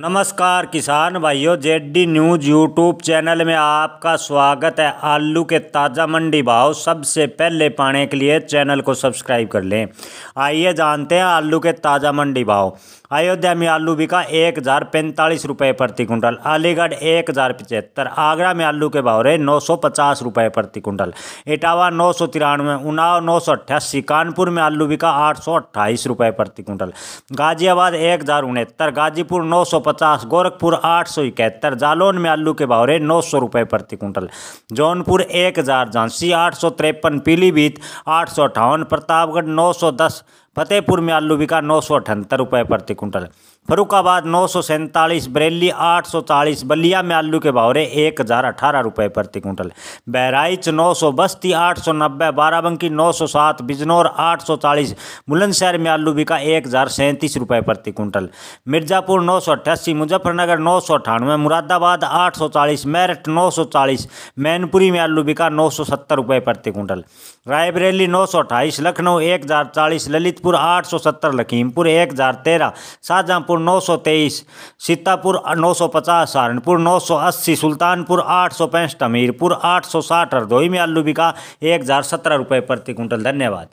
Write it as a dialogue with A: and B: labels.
A: नमस्कार किसान भाइयों जेडी न्यूज यूट्यूब चैनल में आपका स्वागत है आलू के ताज़ा मंडी भाव सबसे पहले पाने के लिए चैनल को सब्सक्राइब कर लें आइए जानते हैं आलू के ताज़ा मंडी भाव अयोध्या में आलू बिका एक हज़ार पैंतालीस रुपये प्रति कुंटल अलीगढ़ एक हज़ार पचहत्तर आगरा में आलू के भाव रहे नौ सौ पचास रुपये प्रति कुंटल इटावा नौ सौ तिरानवे उनाव नौ सौ अट्ठासी कानपुर में आलू बिका आठ सौ अट्ठाईस रुपये प्रति कुंटल गाजियाबाद एक हज़ार उनहत्तर गाजीपुर नौ सौ पचास गोरखपुर आठ सौ इकहत्तर जालौन में आलू के भाव रहे नौ सौ रुपये प्रति कुंटल जौनपुर एक हज़ार झांसी आठ सौ तिरपन पीलीभीत आठ सौ अठावन प्रतापगढ़ नौ सौ दस फतेहपुर में आलू बिका नौ सौ अठहत्तर रुपये प्रति कुंटल फरुखाबाद नौ सौ सैंतालीस बरेली आठ सौ चालीस बलिया में आलू के भावरे एक हज़ार अठारह रुपये प्रति कुंटल बहराइच नौ सौ बस्ती आठ सौ नब्बे बाराबंकी नौ सौ सात बिजनौर आठ सौ चालीस बुलंदशहर में आलू बिका एक हज़ार सैंतीस रुपये प्रति कुंटल मिर्ज़ापुर नौ सौ अट्ठासी मुजफ्फरनगर नौ सौ अठानवे मुरादाबाद आठ सौ चालीस मेरठ नौ सौ चालीस मैनपुरी में आलू बिका नौ सौ सत्तर रुपये प्रति कुंटल रायबरेली नौ सौ अट्ठाईस लखनऊ एक हज़ार चालीस ललित सौ 870 लखीमपुर 1013 शाहजहाँपुर नौ सौ तेईस सीतापुर नौ सौ पचास सहारनपुर नौ सौ अस्सी सुल्तानपुर आठ सौ पैंसठ हमीरपुर साठ हरदोई में आलू बिका एक हज़ार सत्रह रुपये प्रति कुंटल धन्यवाद